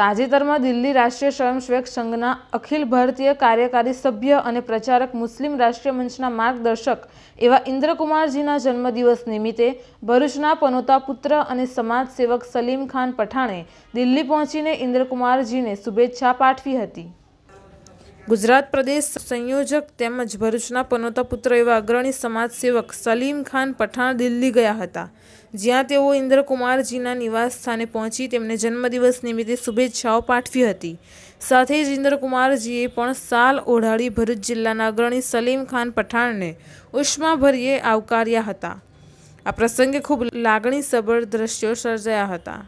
તાજેતરમાં દિલ્હી રાષ્ટ્રીય સ્વયંસેવક સંઘના અખિલ ભારતીય કાર્યકારી સભ્ય અને પ્રચારક મુસ્લિમ રાષ્ટ્રીય મંચના માર્ગદર્શક એવા ઇન્દ્રકુમારજીના જન્મદિવસ નિમિત્તે ભરૂચના પનોતા પુત્ર અને સમાજ સેવક સલીમ ખાન પઠાણે દિલ્હી પહોંચીને ઇન્દ્રકુમારજીને શુભેચ્છા પાઠવી હતી ગુજરાત પ્રદેશ સંયોજક તેમજ ભરૂચના પનોતા પુત્ર એવા અગ્રણી સમાજસેવક સલીમ ખાન પઠાણ દિલ્હી ગયા હતા જ્યાં તેઓ ઇન્દ્રકુમારજીના નિવાસ સ્થાને પહોંચી તેમને જન્મદિવસ નિમિત્તે શુભેચ્છાઓ પાઠવી હતી સાથે જ ઇન્દ્રકુમારજીએ પણ સાલ ઓઢાડી ભરૂચ જિલ્લાના અગ્રણી સલીમ ખાન પઠાણને ઉષ્માભર્યે આવકાર્યા હતા આ પ્રસંગે ખૂબ લાગણીસભર દ્રશ્યો સર્જાયા હતા